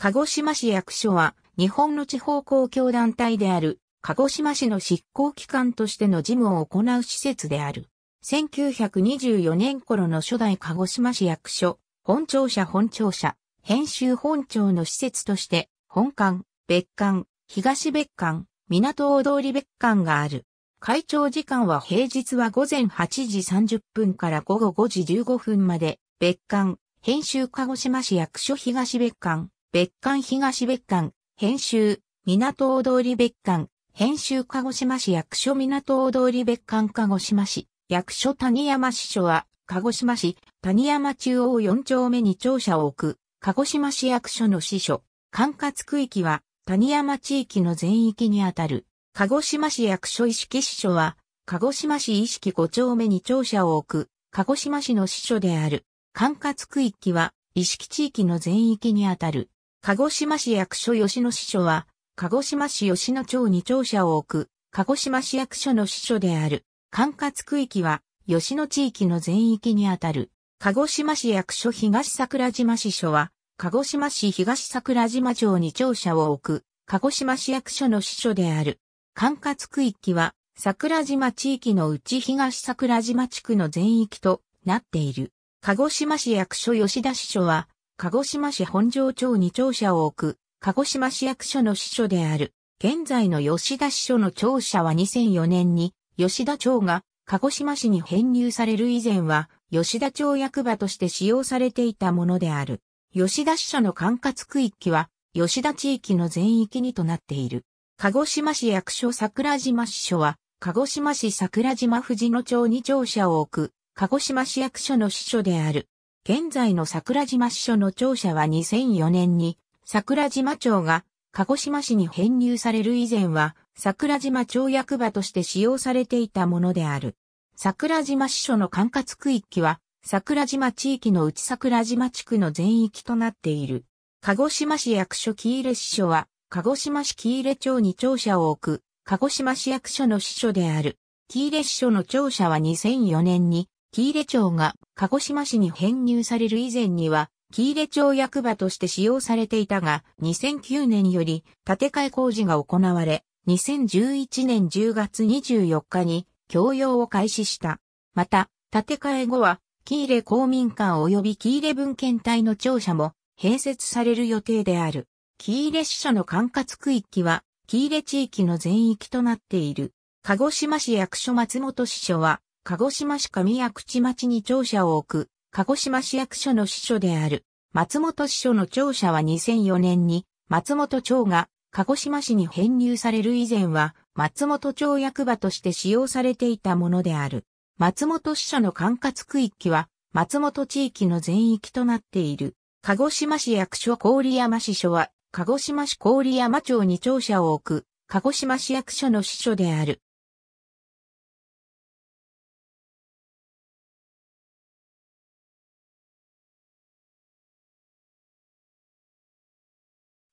鹿児島市役所は、日本の地方公共団体である、鹿児島市の執行機関としての事務を行う施設である。1924年頃の初代鹿児島市役所、本庁舎本庁舎、編集本庁の施設として、本館、別館、東別館、港大通別館がある。会長時間は平日は午前8時30分から午後5時15分まで、別館、編集鹿児島市役所東別館、別館東別館、編集、港大通別館、編集鹿児島市役所港大通別館鹿児島市、役所谷山支所は、鹿児島市谷山中央4丁目に庁舎を置く、鹿児島市役所の支所、管轄区域は、谷山地域の全域にあたる、鹿児島市役所意識支所は、鹿児島市意識5丁目に庁舎を置く、鹿児島市の支所である、管轄区域は、意識地域の全域にあたる。鹿児島市役所吉野支所は、鹿児島市吉野町に庁舎を置く、鹿児島市役所の支所である。管轄区域は、吉野地域の全域にあたる。鹿児島市役所東桜島支所は、鹿児島市東桜島町に庁舎を置く、鹿児島市役所の支所である。管轄区域は、桜島地域のうち東桜島地区の全域となっている。鹿児島市役所吉田支所は、鹿児島市本庄町に庁舎を置く、鹿児島市役所の支所である、現在の吉田支所の庁舎は2004年に、吉田町が鹿児島市に編入される以前は、吉田町役場として使用されていたものである。吉田支所の管轄区域は、吉田地域の全域にとなっている。鹿児島市役所桜島支所は、鹿児島市桜島藤野町に庁舎を置く、鹿児島市役所の支所である。現在の桜島支所の庁舎は2004年に桜島町が鹿児島市に編入される以前は桜島町役場として使用されていたものである。桜島支所の管轄区域は桜島地域の内桜島地区の全域となっている。鹿児島市役所木入支所は鹿児島市木入町に庁舎を置く鹿児島市役所の支所である。木入支所の庁舎は2004年に喜入町が鹿児島市に編入される以前には、喜入町役場として使用されていたが、2009年より建て替え工事が行われ、2011年10月24日に共用を開始した。また、建て替え後は、喜入公民館及び喜入文献隊の庁舎も併設される予定である。喜入支所の管轄区域は、喜入地域の全域となっている。鹿児島市役所松本支所は、鹿児島市上屋口町に庁舎を置く、鹿児島市役所の支所である、松本支所の庁舎は2004年に、松本町が鹿児島市に編入される以前は、松本町役場として使用されていたものである。松本支所の管轄区域は、松本地域の全域となっている。鹿児島市役所郡山支所は、鹿児島市郡山町に庁舎を置く、鹿児島市役所の支所である。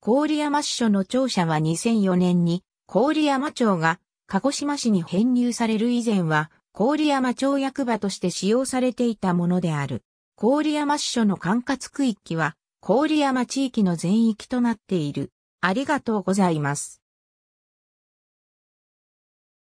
郡山支所の庁舎は2004年に郡山町が鹿児島市に編入される以前は郡山町役場として使用されていたものである。郡山支所の管轄区域は郡山地域の全域となっている。ありがとうございます。